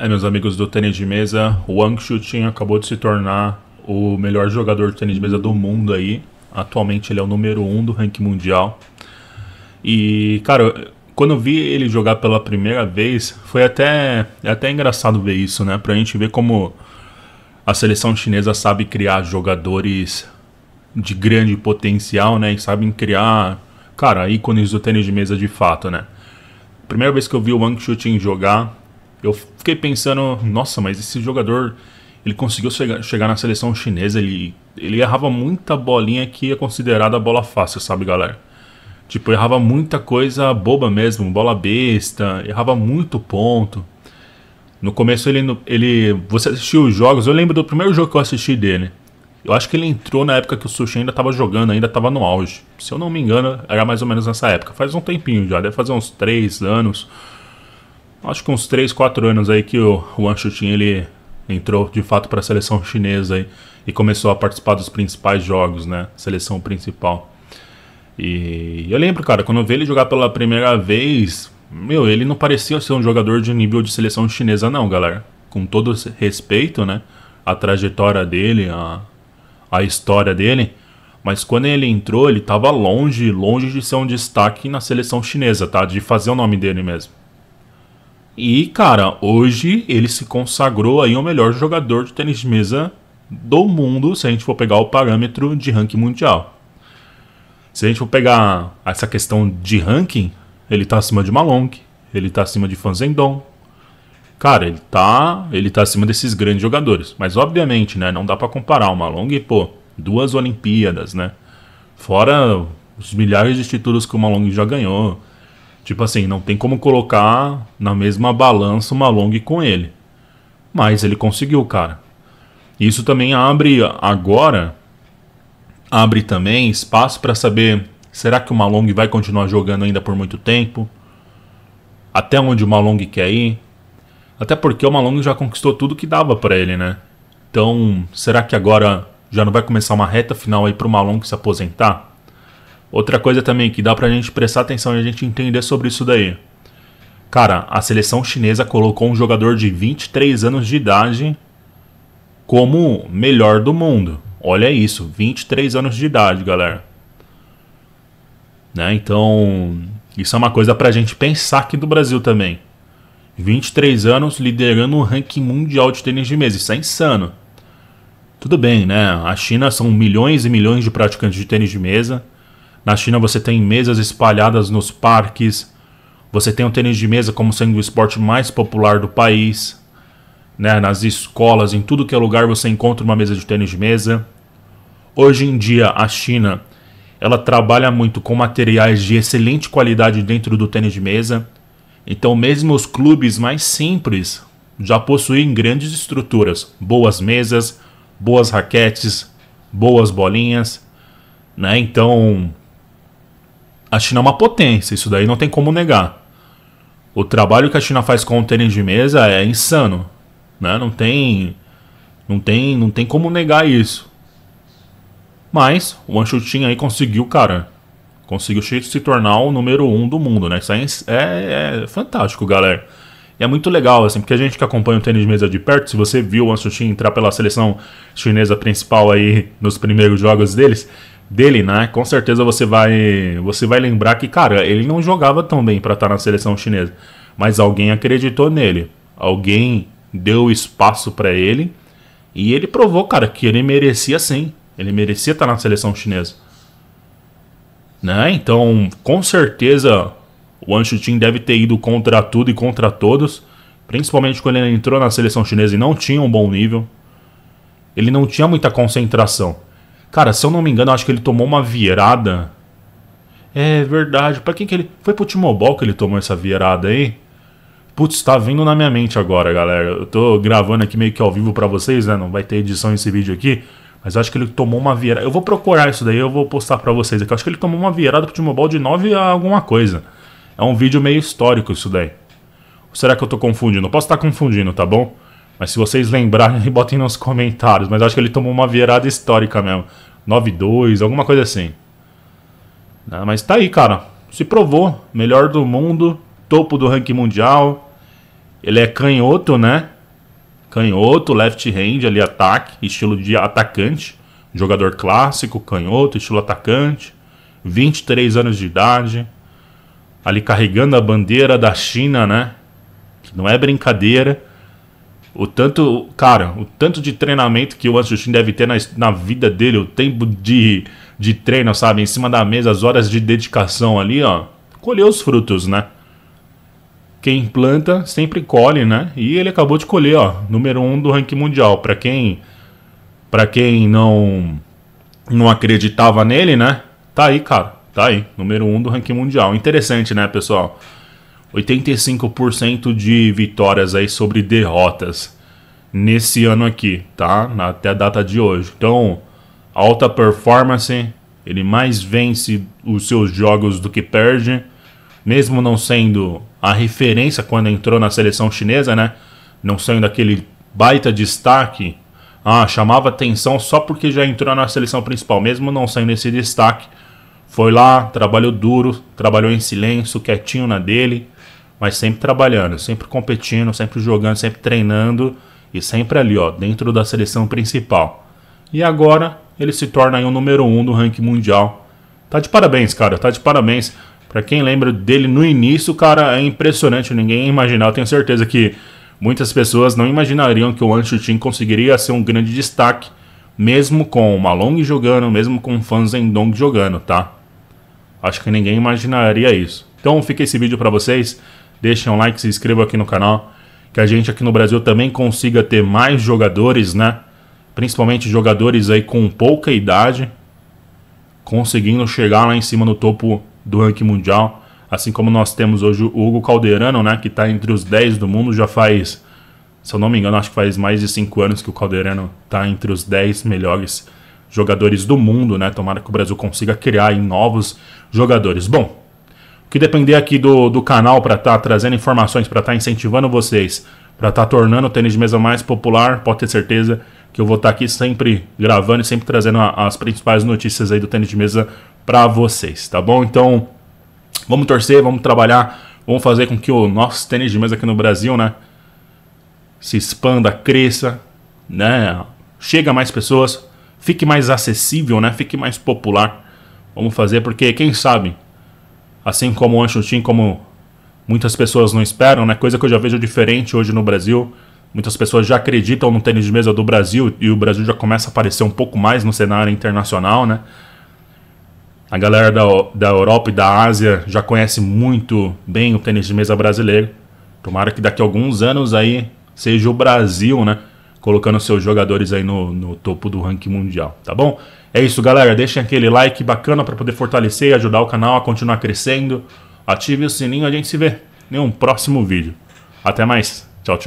É, meus amigos do tênis de mesa, o Wang Chutin acabou de se tornar o melhor jogador de tênis de mesa do mundo aí. Atualmente ele é o número 1 um do ranking mundial. E, cara, quando eu vi ele jogar pela primeira vez, foi até, é até engraçado ver isso, né? Pra gente ver como a seleção chinesa sabe criar jogadores de grande potencial, né? E sabem criar, cara, ícones do tênis de mesa de fato, né? Primeira vez que eu vi o Wang Chutin jogar, eu fiquei pensando, nossa, mas esse jogador ele conseguiu chegar, na seleção chinesa, ele, ele errava muita bolinha que é considerada bola fácil, sabe, galera? Tipo, errava muita coisa boba mesmo, bola besta, errava muito ponto. No começo ele, ele. Você assistiu os jogos, eu lembro do primeiro jogo que eu assisti dele. Eu acho que ele entrou na época que o Sushi ainda tava jogando, ainda tava no auge. Se eu não me engano, era mais ou menos nessa época. Faz um tempinho já, deve fazer uns 3 anos acho que uns 3, 4 anos aí que o Wang Chutin ele entrou de fato para a seleção chinesa aí, e começou a participar dos principais jogos, né? Seleção principal. E eu lembro, cara, quando eu vi ele jogar pela primeira vez, meu, ele não parecia ser um jogador de nível de seleção chinesa, não, galera. Com todo respeito, né? A trajetória dele, a, a história dele. Mas quando ele entrou, ele estava longe, longe de ser um destaque na seleção chinesa, tá? De fazer o nome dele mesmo. E, cara, hoje ele se consagrou aí o melhor jogador de tênis de mesa do mundo, se a gente for pegar o parâmetro de ranking mundial. Se a gente for pegar essa questão de ranking, ele tá acima de Malong, ele tá acima de Fanzendon. Cara, ele tá, ele tá acima desses grandes jogadores, mas obviamente, né, não dá para comparar o Malong, pô, duas Olimpíadas, né? Fora os milhares de títulos que o Malong já ganhou, Tipo assim, não tem como colocar na mesma balança uma long com ele. Mas ele conseguiu, cara. Isso também abre agora abre também espaço para saber será que o Malong vai continuar jogando ainda por muito tempo? Até onde o Malong quer ir? Até porque o Malong já conquistou tudo que dava para ele, né? Então, será que agora já não vai começar uma reta final aí para o Malong se aposentar? Outra coisa também que dá pra gente prestar atenção e a gente entender sobre isso daí. Cara, a seleção chinesa colocou um jogador de 23 anos de idade como melhor do mundo. Olha isso, 23 anos de idade, galera. Né? Então, isso é uma coisa pra gente pensar aqui do Brasil também. 23 anos liderando o ranking mundial de tênis de mesa, isso é insano. Tudo bem, né? A China são milhões e milhões de praticantes de tênis de mesa na China você tem mesas espalhadas nos parques. Você tem o tênis de mesa como sendo o esporte mais popular do país. Né? Nas escolas, em tudo que é lugar você encontra uma mesa de tênis de mesa. Hoje em dia a China ela trabalha muito com materiais de excelente qualidade dentro do tênis de mesa. Então mesmo os clubes mais simples já possuem grandes estruturas, boas mesas, boas raquetes, boas bolinhas, né? Então a China é uma potência, isso daí não tem como negar. O trabalho que a China faz com o tênis de mesa é insano, né? Não tem não tem não tem como negar isso. Mas o Anchutin aí conseguiu, cara. Conseguiu se tornar o número um do mundo, né? Isso aí é, é, é fantástico, galera. E é muito legal, assim, porque a gente que acompanha o tênis de mesa de perto, se você viu o Anshutin entrar pela seleção chinesa principal aí nos primeiros jogos deles, dele, né? Com certeza você vai, você vai lembrar que, cara, ele não jogava tão bem para estar na seleção chinesa, mas alguém acreditou nele, alguém deu espaço para ele e ele provou, cara, que ele merecia sim, ele merecia estar na seleção chinesa. Né? Então, com certeza o Anchutin deve ter ido contra tudo e contra todos, principalmente quando ele entrou na seleção chinesa e não tinha um bom nível. Ele não tinha muita concentração. Cara, se eu não me engano, acho que ele tomou uma virada. É verdade. Pra quem que ele. Foi pro Timobol que ele tomou essa virada aí? Putz, tá vindo na minha mente agora, galera. Eu tô gravando aqui meio que ao vivo para vocês, né? Não vai ter edição esse vídeo aqui. Mas acho que ele tomou uma virada. Eu vou procurar isso daí, eu vou postar para vocês aqui. Eu acho que ele tomou uma virada pro Timobol de 9 a alguma coisa. É um vídeo meio histórico isso daí. Ou será que eu tô confundindo? Eu posso estar tá confundindo, tá bom? Mas se vocês lembrarem, botem nos comentários. Mas acho que ele tomou uma virada histórica mesmo. 9-2, alguma coisa assim. Né, mas tá aí, cara. Se provou. Melhor do mundo. Topo do ranking mundial. Ele é canhoto, né? Canhoto, left hand ali, ataque. Estilo de atacante. Jogador clássico, canhoto, estilo atacante. 23 anos de idade. Ali carregando a bandeira da China, né? Que não é brincadeira. O tanto, cara, o tanto de treinamento que o Anjo deve ter na, na vida dele, o tempo de, de treino, sabe? Em cima da mesa, as horas de dedicação ali, ó. Colheu os frutos, né? Quem planta sempre colhe, né? E ele acabou de colher, ó. Número um do ranking mundial. Pra quem. para quem não. Não acreditava nele, né? Tá aí, cara. Tá aí. Número um do ranking mundial. Interessante, né, pessoal? 85% de vitórias aí sobre derrotas nesse ano aqui, tá? Até a data de hoje. Então, alta performance, ele mais vence os seus jogos do que perde, mesmo não sendo a referência quando entrou na seleção chinesa, né? Não sendo aquele baita destaque, ah, chamava atenção só porque já entrou na seleção principal, mesmo não sendo esse destaque. Foi lá, trabalhou duro, trabalhou em silêncio, quietinho na dele, mas sempre trabalhando, sempre competindo, sempre jogando, sempre treinando e sempre ali, ó, dentro da seleção principal. E agora ele se torna aí o número um do ranking mundial. Tá de parabéns, cara, tá de parabéns. Para quem lembra dele no início, cara, é impressionante, ninguém imaginar. Eu tenho certeza que muitas pessoas não imaginariam que o Anchutin conseguiria ser um grande destaque, mesmo com o Malong jogando, mesmo com o Fanzendong jogando, tá? Acho que ninguém imaginaria isso. Então fica esse vídeo para vocês. Deixem um like, se inscreva aqui no canal. Que a gente aqui no Brasil também consiga ter mais jogadores, né? Principalmente jogadores aí com pouca idade. Conseguindo chegar lá em cima no topo do ranking mundial. Assim como nós temos hoje o Hugo Calderano, né? Que está entre os 10 do mundo já faz... Se eu não me engano, acho que faz mais de 5 anos que o Calderano está entre os 10 melhores jogadores do mundo, né? Tomara que o Brasil consiga criar novos jogadores. Bom, que depender aqui do, do canal para estar tá trazendo informações, para estar tá incentivando vocês, para estar tá tornando o tênis de mesa mais popular, pode ter certeza que eu vou estar tá aqui sempre gravando e sempre trazendo a, as principais notícias aí do tênis de mesa para vocês, tá bom? Então, vamos torcer, vamos trabalhar, vamos fazer com que o nosso tênis de mesa aqui no Brasil, né, se expanda, cresça, né, chega a mais pessoas, fique mais acessível, né, fique mais popular. Vamos fazer porque quem sabe assim como o Anchutin, como muitas pessoas não esperam, né? Coisa que eu já vejo diferente hoje no Brasil. Muitas pessoas já acreditam no tênis de mesa do Brasil e o Brasil já começa a aparecer um pouco mais no cenário internacional, né? A galera da, da Europa e da Ásia já conhece muito bem o tênis de mesa brasileiro. Tomara que daqui a alguns anos aí seja o Brasil, né? colocando seus jogadores aí no, no topo do ranking mundial, tá bom? É isso, galera. Deixem aquele like bacana para poder fortalecer e ajudar o canal a continuar crescendo. Ative o sininho, a gente se vê em um próximo vídeo. Até mais. Tchau, tchau.